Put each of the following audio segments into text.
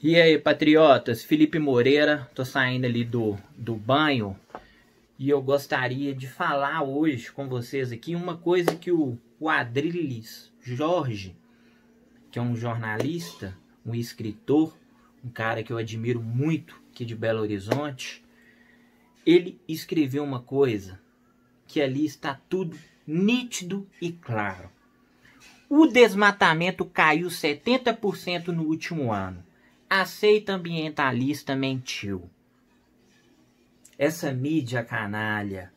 E aí, patriotas, Felipe Moreira, tô saindo ali do, do banho e eu gostaria de falar hoje com vocês aqui uma coisa que o, o Jorge, que é um jornalista, um escritor, um cara que eu admiro muito aqui de Belo Horizonte, ele escreveu uma coisa que ali está tudo nítido e claro. O desmatamento caiu 70% no último ano a seita ambientalista mentiu. Essa mídia canalha,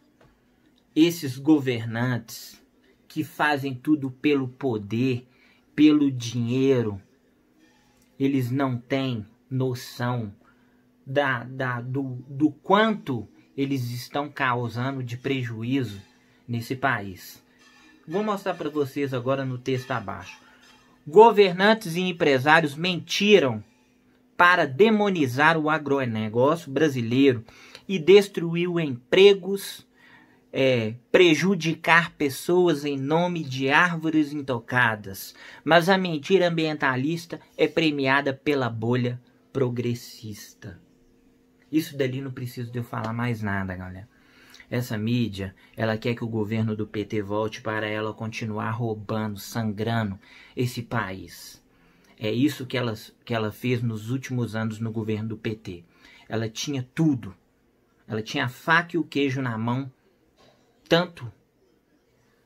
esses governantes que fazem tudo pelo poder, pelo dinheiro, eles não têm noção da, da, do, do quanto eles estão causando de prejuízo nesse país. Vou mostrar para vocês agora no texto abaixo. Governantes e empresários mentiram para demonizar o agronegócio brasileiro e destruiu empregos, é, prejudicar pessoas em nome de árvores intocadas. Mas a mentira ambientalista é premiada pela bolha progressista. Isso dali não preciso de eu falar mais nada, galera. Essa mídia, ela quer que o governo do PT volte para ela continuar roubando, sangrando esse país. É isso que ela, que ela fez nos últimos anos no governo do PT. Ela tinha tudo. Ela tinha a faca e o queijo na mão, tanto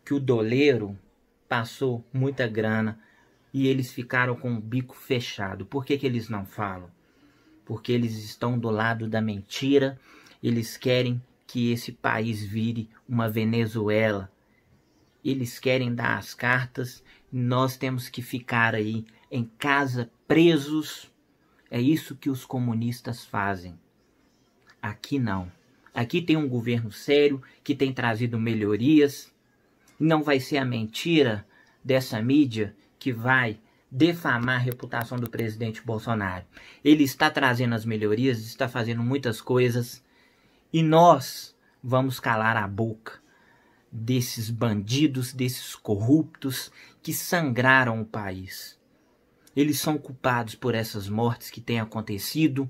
que o doleiro passou muita grana e eles ficaram com o bico fechado. Por que, que eles não falam? Porque eles estão do lado da mentira, eles querem que esse país vire uma Venezuela, eles querem dar as cartas, nós temos que ficar aí em casa presos. É isso que os comunistas fazem. Aqui não. Aqui tem um governo sério que tem trazido melhorias. Não vai ser a mentira dessa mídia que vai defamar a reputação do presidente Bolsonaro. Ele está trazendo as melhorias, está fazendo muitas coisas e nós vamos calar a boca desses bandidos, desses corruptos que sangraram o país. Eles são culpados por essas mortes que têm acontecido,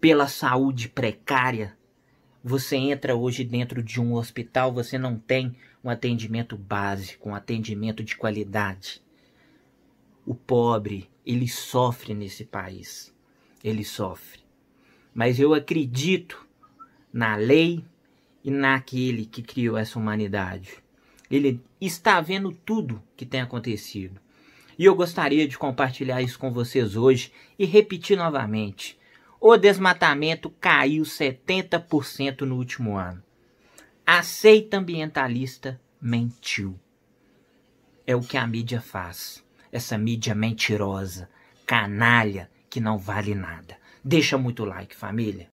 pela saúde precária. Você entra hoje dentro de um hospital, você não tem um atendimento básico, um atendimento de qualidade. O pobre, ele sofre nesse país. Ele sofre. Mas eu acredito na lei, e naquele que criou essa humanidade. Ele está vendo tudo que tem acontecido. E eu gostaria de compartilhar isso com vocês hoje e repetir novamente. O desmatamento caiu 70% no último ano. A seita ambientalista mentiu. É o que a mídia faz. Essa mídia mentirosa, canalha, que não vale nada. Deixa muito like, família.